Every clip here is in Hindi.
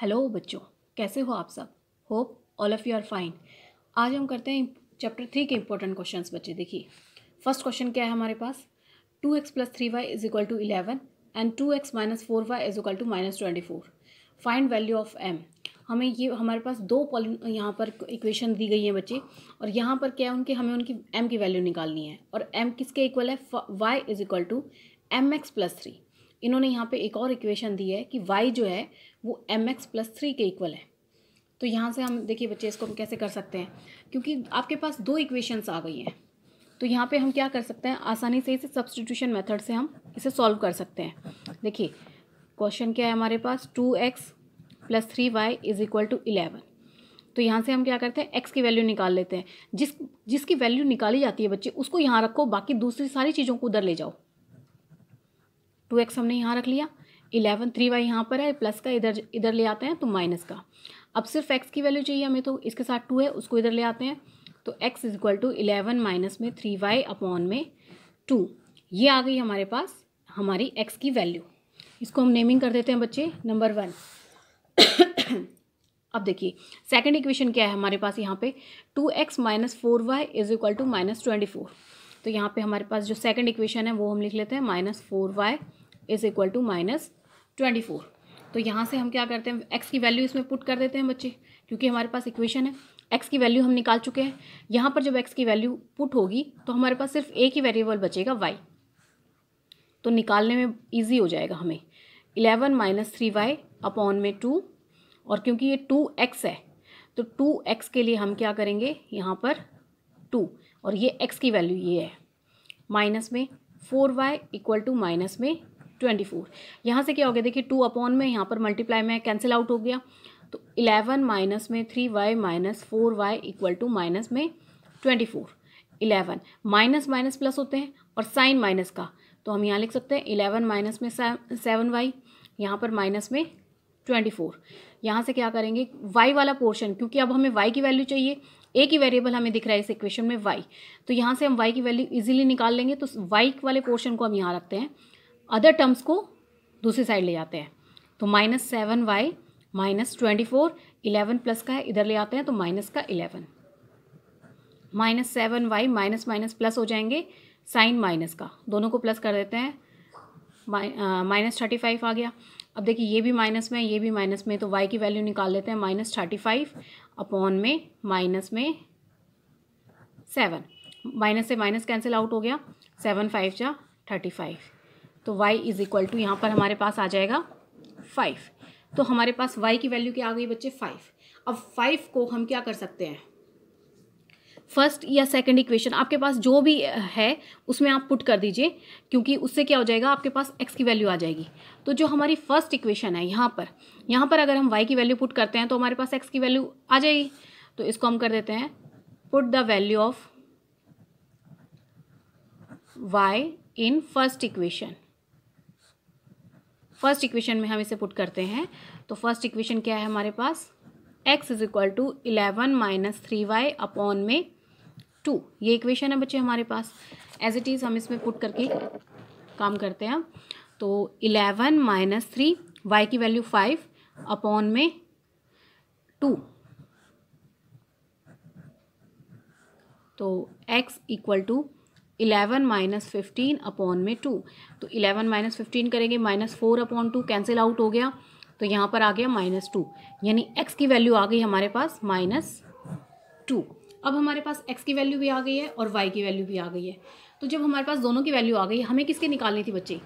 हेलो बच्चों कैसे हो आप सब hope all of you are fine आज हम करते हैं चैप्टर थ्री के इंपॉर्टेंट क्वेश्चन बच्चे देखिए फर्स्ट क्वेश्चन क्या है हमारे पास two x plus three y is equal to eleven and two x minus four y is equal to minus twenty four find value of M हमें ये हमारे पास दो पॉलि यहाँ पर इक्वेशन दी गई है बच्चे और यहाँ पर क्या है उनके हमें उनकी एम की वैल्यू निकालनी है और एम किसके इक्वल है y is equal to M x plus three इन्होंने यहाँ पे एक और इक्वेशन दी है कि वाई जो है वो एम एक्स प्लस थ्री के इक्वल है तो यहाँ से हम देखिए बच्चे इसको हम कैसे कर सकते हैं क्योंकि आपके पास दो इक्वेशंस आ गई हैं तो यहाँ पे हम क्या कर सकते हैं आसानी से इसे सब्सटीट्यूशन मेथड से हम इसे सॉल्व कर सकते हैं देखिए क्वेश्चन क्या है हमारे पास two x plus three y is equal to eleven तो यहाँ से हम क्या करते हैं एक्स की वैल्यू निकाल लेते हैं जिस जिसकी वैल्यू निकाली जाती है बच्चे उसको यहाँ रखो बाकी दूसरी सारी चीज़ों को उधर ले जाओ टू एक्स हमने यहाँ रख लिया इलेवन थ्री वाई यहाँ पर है प्लस का इधर इधर ले आते हैं तो माइनस का अब सिर्फ एक्स की वैल्यू चाहिए हमें तो इसके साथ टू है उसको इधर ले आते हैं तो x is equal to eleven minus में थ्री वाई अपॉन में टू ये आ गई हमारे पास हमारी एक्स की वैल्यू इसको हम नेमिंग कर देते हैं बच्चे नंबर वन अब देखिए सेकेंड इक्वेशन क्या है हमारे पास यहाँ पे two x minus four y is equal to minus twenty four तो यहाँ पे हमारे पास जो सेकंड इक्वेशन है वो हम लिख लेते हैं minus four y is equal to minus twenty four तो यहाँ से हम क्या करते हैं एक्स की वैल्यू इसमें पुट कर देते हैं बच्चे क्योंकि हमारे पास इक्वेशन है एक्स की वैल्यू हम निकाल चुके हैं यहाँ पर जब एक्स की वैल्यू पुट होगी तो हमारे पास सिर्फ एक ही वेरिएबल बचेगा वाई तो निकालने में ईजी हो जाएगा हमें eleven minus three y upon में टू और क्योंकि ये टू एक्स है तो टू एक्स के लिए हम क्या करेंगे यहाँ पर टू और ये एक्स की वैल्यू ये है माइनस में four y equal to minus में ट्वेंटी फोर यहाँ से क्या हो गया देखिए टू अपॉन में यहाँ पर मल्टीप्लाई में कैंसिल आउट हो गया तो इलेवन माइनस में three y minus four y equal to minus में twenty four eleven minus minus plus होते हैं और साइन माइनस का तो हम यहाँ लिख सकते हैं इलेवन माइनस में सेवन वाई यहाँ पर माइनस में ट्वेंटी फोर यहाँ से क्या करेंगे वाई वाला पोर्शन क्योंकि अब हमें वाई की वैल्यू चाहिए एक ही वेरिएबल हमें दिख रहा है इस इक्वेशन में वाई तो यहाँ से हम वाई की वैल्यू इजीली निकाल लेंगे तो वाई वाले पोर्शन को हम यहाँ रखते हैं अदर टर्म्स को दूसरी साइड ले जाते हैं तो minus seven y minus twenty four eleven plus का है इधर ले आते हैं तो माइनस का eleven minus seven y minus minus plus हो जाएंगे साइन माइनस का दोनों को प्लस कर देते हैं माइनस थर्टी फाइव आ गया अब देखिए ये भी माइनस में ये भी माइनस में तो वाई की वैल्यू निकाल लेते हैं माइनस थर्टी फाइव अपॉन में माइनस में सेवन माइनस से माइनस कैंसिल आउट हो गया सेवन फाइव जा थर्टी फाइव तो वाई इज़ इक्वल टू यहाँ पर हमारे पास आ जाएगा फाइव तो हमारे पास वाई की वैल्यू क्या आ गई बच्चे फाइव अब फाइव को हम क्या कर सकते हैं फर्स्ट या सेकंड इक्वेशन आपके पास जो भी है उसमें आप पुट कर दीजिए क्योंकि उससे क्या हो जाएगा आपके पास एक्स की वैल्यू आ जाएगी तो जो हमारी फर्स्ट इक्वेशन है यहाँ पर यहाँ पर अगर हम वाई की वैल्यू पुट करते हैं तो हमारे पास एक्स की वैल्यू आ जाएगी तो इसको हम कर देते हैं put the value of y in first equation first equation में हम इसे पुट करते हैं तो फर्स्ट इक्वेशन क्या है हमारे पास x is equal to eleven minus three y upon में टू ये इक्वेशन है बच्चे हमारे पास एज इट इज़ हम इसमें पुट करके काम करते हैं तो इलेवन माइनस थ्री वाई की वैल्यू फाइव अपॉन में टू तो x equal to eleven minus fifteen upon में टू तो इलेवन माइनस फिफ्टीन करेंगे minus four upon two cancel out हो गया तो यहाँ पर आ गया माइनस टू यानी x की वैल्यू आ गई हमारे पास माइनस टू अब हमारे पास एक्स की वैल्यू भी आ गई है और वाई की वैल्यू भी आ गई है तो जब हमारे पास दोनों की वैल्यू आ गई हमें किसके निकालनी थी बच्चे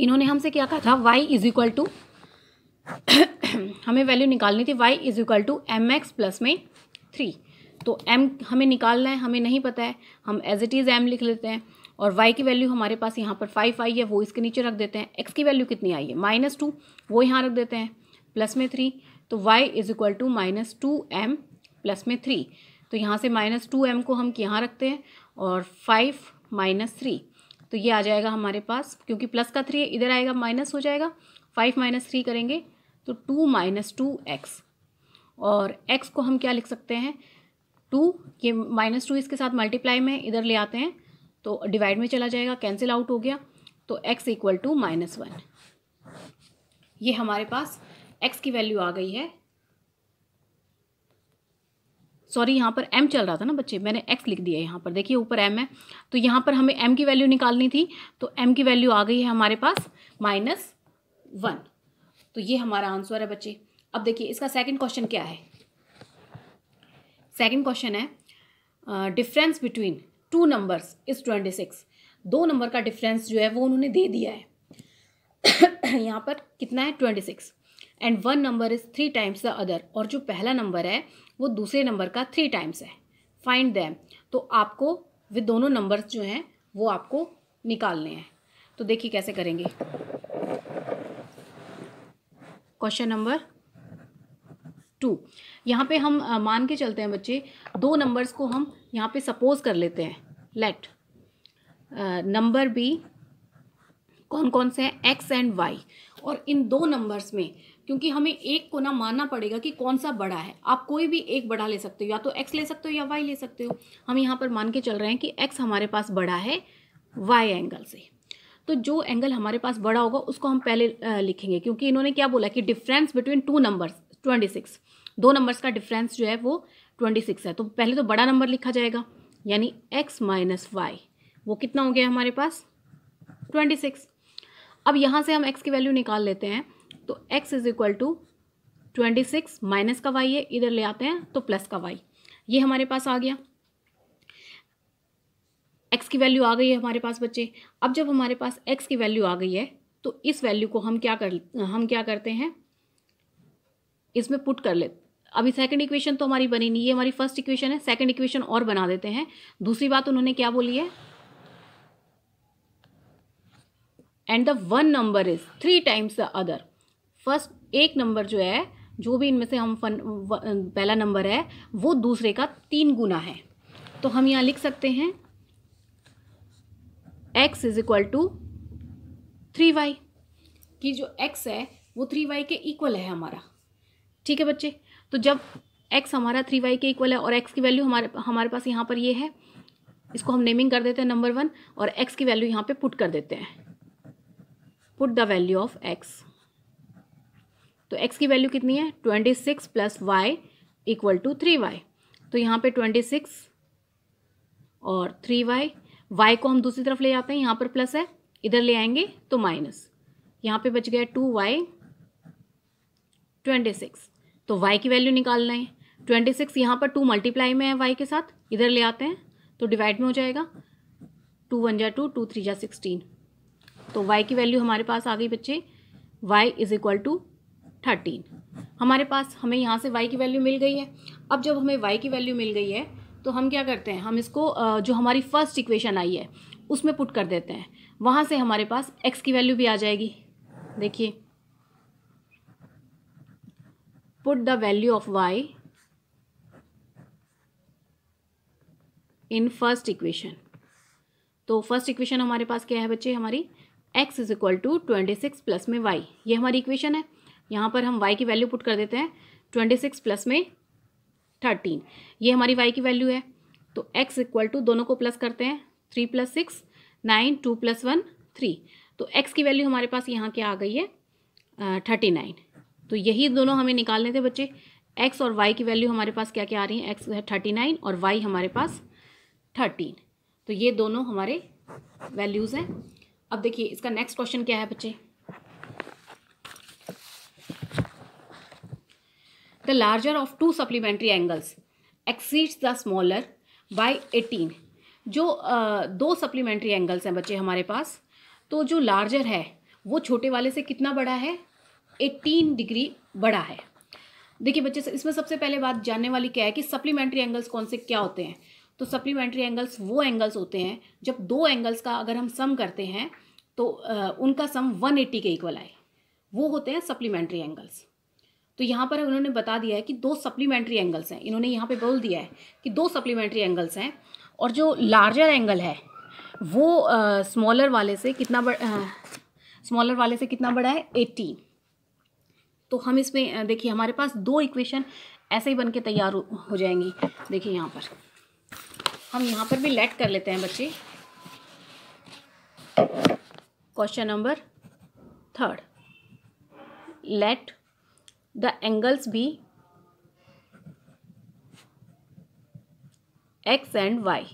इन्होंने हमसे क्या कहा था वाई इज इक्वल टू हमें वैल्यू निकालनी थी y is equal to M x plus में थ्री तो m हमें निकालना है हमें नहीं पता है हम एज इट इज़ m लिख लेते हैं और y की वैल्यू हमारे पास यहाँ पर फाइव आई है वो इसके नीचे रख देते हैं x की वैल्यू कितनी आई है माइनस टू वो यहाँ रख देते हैं प्लस में थ्री तो y is equal to minus two M plus में थ्री तो यहाँ से माइनस टू एम को हम यहाँ रखते हैं और फाइव माइनस थ्री तो ये आ जाएगा हमारे पास क्योंकि प्लस का थ्री इधर आएगा माइनस हो जाएगा फाइव माइनस थ्री करेंगे तो टू माइनस टू एक्स और एक्स को हम क्या लिख सकते हैं टू ये माइनस टू इसके साथ मल्टीप्लाई में इधर ले आते हैं तो डिवाइड में चला जाएगा कैंसिल आउट हो गया तो x equal to minus one ये हमारे पास एक्स की वैल्यू आ गई है सॉरी यहाँ पर एम चल रहा था ना बच्चे मैंने एक्स लिख दिया यहाँ पर देखिए ऊपर एम है तो यहाँ पर हमें एम की वैल्यू निकालनी थी तो एम की वैल्यू आ गई है हमारे पास माइनस वन तो ये हमारा आंसर है बच्चे अब देखिए इसका सेकेंड क्वेश्चन क्या है सेकेंड क्वेश्चन है difference between two numbers is twenty six दो नंबर का डिफरेंस जो है वो उन्होंने दे दिया है यहाँ पर कितना है twenty six and one number is three times the other और जो पहला नंबर है वो दूसरे नंबर का थ्री टाइम्स है फाइंड दैम तो आपको वे दोनों नंबर्स जो हैं वो आपको निकालने हैं तो देखिए कैसे करेंगे क्वेश्चन नंबर टू यहाँ पे हम मान के चलते हैं बच्चे दो नंबर्स को हम यहाँ पे सपोज कर लेते हैं लेट नंबर बी कौन कौन से हैं एक्स एंड वाई और इन दो नंबर्स में क्योंकि हमें एक को ना मानना पड़ेगा कि कौन सा बड़ा है आप कोई भी एक बड़ा ले सकते हो या तो एक्स ले सकते हो या वाई ले सकते हो हम यहाँ पर मान के चल रहे हैं कि एक्स हमारे पास बड़ा है वाई एंगल से तो जो एंगल हमारे पास बड़ा होगा उसको हम पहले लिखेंगे क्योंकि इन्होंने क्या बोला कि difference between two numbers twenty six दो नंबर्स का डिफरेंस जो है वो ट्वेंटी सिक्स है तो पहले तो बड़ा नंबर लिखा जाएगा यानी एक्स माइनस वाई वो कितना हो गया हमारे पास ट्वेंटी सिक्स अब यहाँ से हम एक्स की वैल्यू निकाल लेते हैं तो x is equal to twenty six minus का वाई है इधर ले आते हैं तो प्लस का वाई ये हमारे पास आ गया एक्स की वैल्यू आ गई है हमारे पास बच्चे अब जब हमारे पास एक्स की वैल्यू आ गई है तो इस वैल्यू को हम क्या कर हम क्या करते हैं इसमें पुट कर ले अभी सेकंड इक्वेशन तो हमारी बनी नहीं है हमारी फर्स्ट इक्वेशन है सेकंड इक्वेशन और बना देते हैं दूसरी बात उन्होंने क्या बोली है and the one number is three times the other first एक नंबर जो है जो भी इनमें से हम फन पहला नंबर है वो दूसरे का तीन गुना है तो हम यहाँ लिख सकते हैं x is equal to three y कि जो एक्स है वो थ्री वाई के इक्वल है हमारा ठीक है बच्चे तो जब एक्स हमारा थ्री वाई के इक्वल है और एक्स की वैल्यू हमारे हमारे पास यहाँ पर ये यह है इसको हम नेमिंग कर देते हैं नंबर वन और एक्स की वैल्यू यहाँ पे पुट कर देते हैं put the value of x तो एक्स की वैल्यू कितनी है twenty six plus y equal to three y तो यहाँ पे ट्वेंटी सिक्स और थ्री वाई वाई को हम दूसरी तरफ ले जाते हैं यहाँ पर प्लस है इधर ले आएंगे तो माइनस यहाँ पे बच गया टू वाई ट्वेंटी सिक्स तो वाई की वैल्यू निकालना है ट्वेंटी सिक्स यहाँ पर टू मल्टीप्लाई में है वाई के साथ इधर ले आते हैं तो डिवाइड में हो जाएगा टू वन जा टू टू थ्री जा सिक्सटीन तो y की वैल्यू हमारे पास आ गई बच्चे y is equal to thirteen हमारे पास हमें यहाँ से y की वैल्यू मिल गई है अब जब हमें y की वैल्यू मिल गई है तो हम क्या करते हैं हम इसको जो हमारी फर्स्ट इक्वेशन आई है उसमें पुट कर देते हैं वहाँ से हमारे पास x की वैल्यू भी आ जाएगी देखिए put the value of y in first equation तो फर्स्ट इक्वेशन हमारे पास क्या है बच्चे हमारी x is equal to twenty six plus में वाई ये हमारी इक्वेशन है यहाँ पर हम वाई की वैल्यू पुट कर देते हैं ट्वेंटी सिक्स प्लस में थर्टीन ये हमारी वाई की वैल्यू है तो एक्स इक्वल टू दोनों को प्लस करते हैं three plus six nine two plus one three तो एक्स की वैल्यू हमारे पास यहाँ क्या आ गई है थर्टी नाइन तो यही दोनों हमें निकालने थे बच्चे एक्स और वाई की वैल्यू हमारे पास क्या क्या आ रही है एक्स है थर्टी नाइन और वाई हमारे पास थर्टीन तो ये दोनों हमारे वैल्यूज़ हैं अब देखिए इसका नेक्स्ट क्वेश्चन क्या है बच्चे the larger of two supplementary angles exceeds the smaller by eighteen जो आ, दो सप्लीमेंट्री एंगल्स हैं बच्चे हमारे पास तो जो लार्जर है वो छोटे वाले से कितना बड़ा है एटीन डिग्री बड़ा है देखिए बच्चे इसमें सबसे पहले बात जानने वाली क्या है कि सप्लीमेंट्री एंगल्स कौन से क्या होते हैं तो सप्लीमेंट्री एंगल्स वो एंगल्स होते हैं जब दो एंगल्स का अगर हम सम करते हैं तो उनका सम 180 के इक्वल आए वो होते हैं सप्लीमेंट्री एंगल्स तो यहाँ पर उन्होंने बता दिया है कि दो सप्लीमेंट्री एंगल्स हैं इन्होंने यहाँ पे बोल दिया है कि दो सप्लीमेंट्री एंगल्स हैं और जो लार्जर एंगल है वो स्मॉलर वाले से कितना बड़ा स्मॉलर वाले से कितना बड़ा है एट्टीन तो हम इसमें देखिए हमारे पास दो इक्वेशन ऐसे ही बन के तैयार हो जाएंगी देखिए यहाँ पर हम यहाँ पर भी लेट कर लेते हैं बच्चे question number third let the angles be x and y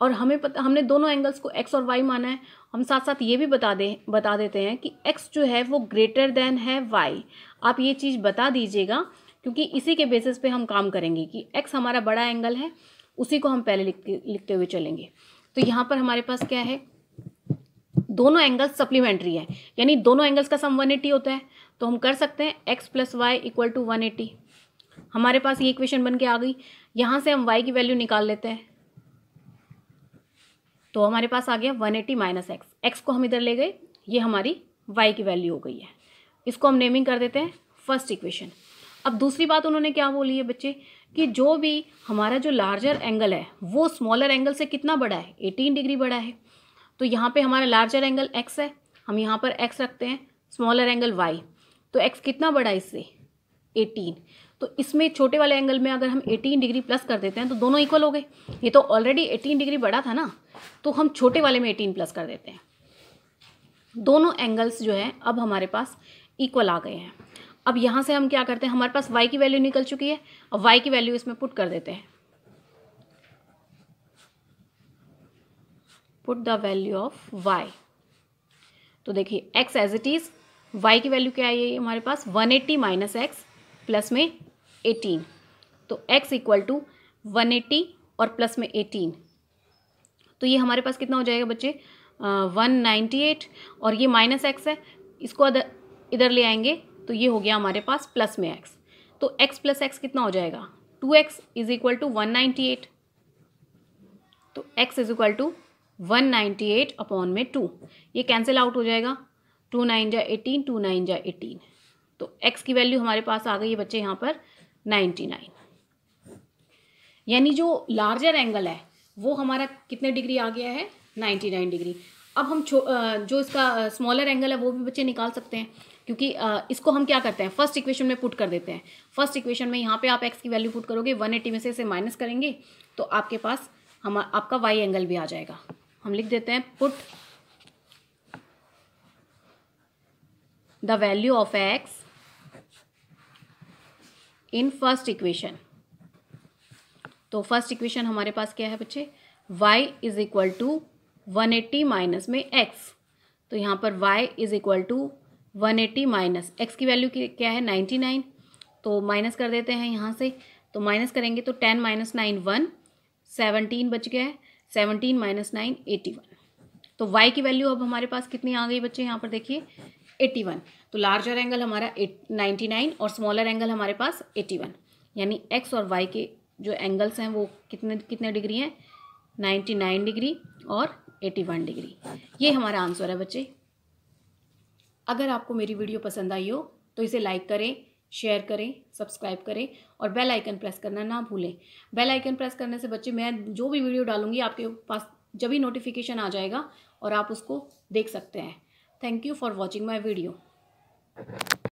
और हमें पता हमने दोनों एंगल्स को एक्स और वाई माना है हम साथ साथ ये भी बता दे बता देते हैं कि एक्स जो है वो ग्रेटर देन है वाई आप ये चीज़ बता दीजिएगा क्योंकि इसी के बेसिस पे हम काम करेंगे कि एक्स हमारा बड़ा एंगल है उसी को हम पहले लिखते लिखते हुए चलेंगे तो यहाँ पर हमारे पास क्या है दोनों एंगल्स सप्लीमेंट्री है यानी दोनों एंगल्स का सम 180 होता है तो हम कर सकते हैं x plus y equal to one हमारे पास ये इक्वेशन बन के आ गई यहाँ से हम वाई की वैल्यू निकाल लेते हैं तो हमारे पास आ गया one eighty minus x x को हम इधर ले गए ये हमारी वाई की वैल्यू हो गई है इसको हम नेमिंग कर देते हैं फर्स्ट इक्वेशन अब दूसरी बात उन्होंने क्या बोली है बच्चे कि जो भी हमारा जो लार्जर एंगल है वो स्मॉलर एंगल से कितना बड़ा है एटीन डिग्री बड़ा है तो यहाँ पे हमारा लार्जर एंगल एक्स है हम यहाँ पर एक्स रखते हैं स्मॉलर एंगल वाई तो एक्स कितना बड़ा है इससे एटीन तो इसमें छोटे वाले एंगल में अगर हम 18 डिग्री प्लस कर देते हैं तो दोनों इक्वल हो गए ये तो ऑलरेडी 18 डिग्री बड़ा था ना तो हम छोटे वाले में एटीन प्लस कर देते हैं दोनों एंगल्स जो हैं अब हमारे पास इक्वल आ गए हैं अब यहाँ से हम क्या करते हैं हमारे पास y की वैल्यू निकल चुकी है अब y की वैल्यू इसमें पुट कर देते हैं put the value of y तो देखिए x as it is y की वैल्यू क्या आई है हमारे पास 180 एट्टी माइनस एक्स प्लस में 18 तो x इक्वल टू 180 और प्लस में 18 तो ये हमारे पास कितना हो जाएगा बच्चे वन uh, नाइन्टी एट और ये माइनस एक्स है इसको इधर ले आएंगे तो ये हो गया हमारे पास प्लस में एक्स तो एक्स प्लस एक्स कितना हो जाएगा two x is equal to one ninety eight तो x is equal to one ninety eight upon में टू ये कैंसिल आउट हो जाएगा टू नाइन जा एटीन टू नाइन जा एटीन तो एक्स की वैल्यू हमारे पास आ गई है बच्चे यहाँ पर नाइन्टी नाइन यानी जो लार्जर एंगल है वो हमारा कितने डिग्री आ गया है नाइन्टी नाइन डिग्री अब हम जो इसका स्मॉलर एंगल है वो भी बच्चे निकाल सकते हैं क्योंकि इसको हम क्या करते हैं फर्स्ट इक्वेशन में पुट कर देते हैं फर्स्ट इक्वेशन में यहाँ पे आप एक्स की वैल्यू पुट करोगे वन एटी में से इसे माइनस करेंगे तो आपके पास हम आपका वाई एंगल भी आ जाएगा हम लिख देते हैं put the value of x in first equation तो फर्स्ट इक्वेशन हमारे पास क्या है बच्चे y is equal to one eighty minus में एक्स तो यहाँ पर y is equal to one eighty minus x की वैल्यू क्या है नाइन्टी नाइन तो माइनस कर देते हैं यहाँ से तो माइनस करेंगे तो ten minus nine one seventeen बच गया है seventeen minus nine eighty one तो y की वैल्यू अब हमारे पास कितनी आ गई बच्चे यहाँ पर देखिए एट्टी वन तो लार्जर एंगल हमारा नाइन्टी नाइन और स्मॉलर एंगल हमारे पास एट्टी वन यानी एक्स और वाई के जो एंगल्स हैं वो कितने कितने डिग्री हैं 99 डिग्री और 81 डिग्री ये हमारा आंसर है बच्चे अगर आपको मेरी वीडियो पसंद आई हो तो इसे लाइक करें शेयर करें सब्सक्राइब करें और बेल आइकन प्रेस करना ना भूलें बेल आइकन प्रेस करने से बच्चे मैं जो भी वीडियो डालूंगी आपके पास जब भी नोटिफिकेशन आ जाएगा और आप उसको देख सकते हैं thank you for watching my video